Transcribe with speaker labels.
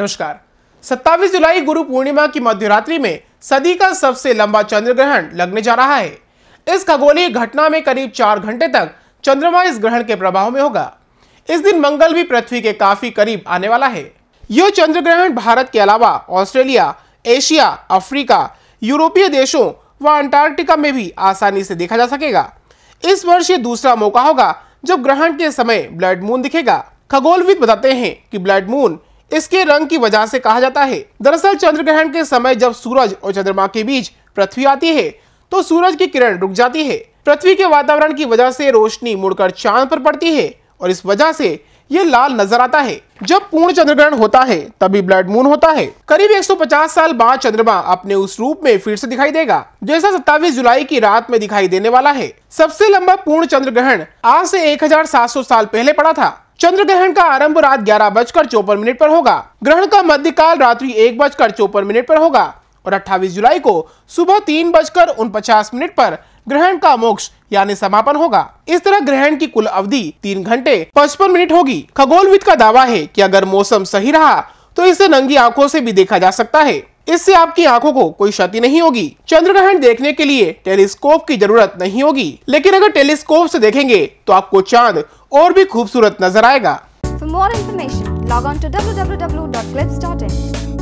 Speaker 1: नमस्कार 27 जुलाई गुरु पूर्णिमा की मध्यरात्रि में सदी का सबसे लंबा चंद्र ग्रहण लगने जा रहा है इस खगोलीय घटना में करीब चार घंटे तक चंद्रमा इस ग्रहण के प्रभाव में होगा इस दिन मंगल भी पृथ्वी के काफी करीब आने वाला है यह चंद्र ग्रहण भारत के अलावा ऑस्ट्रेलिया एशिया अफ्रीका यूरोपीय देशों व अंटार्कटिका में भी आसानी से देखा जा सकेगा इस वर्ष ये दूसरा मौका होगा जब ग्रहण के समय ब्लड मून दिखेगा खगोलविद बताते हैं कि ब्लड मून इसके रंग की वजह से कहा जाता है दरअसल चंद्र ग्रहण के समय जब सूरज और चंद्रमा के बीच पृथ्वी आती है तो सूरज की किरण रुक जाती है पृथ्वी के वातावरण की वजह से रोशनी मुड़कर चांद पर पड़ती है और इस वजह से ये लाल नजर आता है जब पूर्ण चंद्रग्रहण होता है तभी ब्लड मून होता है करीब 150 साल बाद चंद्रमा अपने उस रूप में फिर से दिखाई देगा जैसा सत्तावीस जुलाई की रात में दिखाई देने वाला है सबसे लंबा पूर्ण चंद्रग्रहण आज से 1700 साल पहले पड़ा था चंद्र ग्रहण का आरंभ रात ग्यारह बजकर चौपन मिनट पर होगा ग्रहण का मध्यकाल रात्रि एक बजकर चौपन मिनट पर होगा और 28 जुलाई को सुबह तीन बजकर उनपचास मिनट पर ग्रहण का मोक्ष यानी समापन होगा इस तरह ग्रहण की कुल अवधि तीन घंटे पचपन मिनट होगी खगोलविद का दावा है कि अगर मौसम सही रहा तो इसे नंगी आंखों से भी देखा जा सकता है इससे आपकी आंखों को कोई क्षति नहीं होगी चंद्र ग्रहण देखने के लिए टेलीस्कोप की जरूरत नहीं होगी लेकिन अगर टेलीस्कोप से देखेंगे तो आपको चांद और भी खूबसूरत नजर आएगा for more information log on to W W W dot clips dot in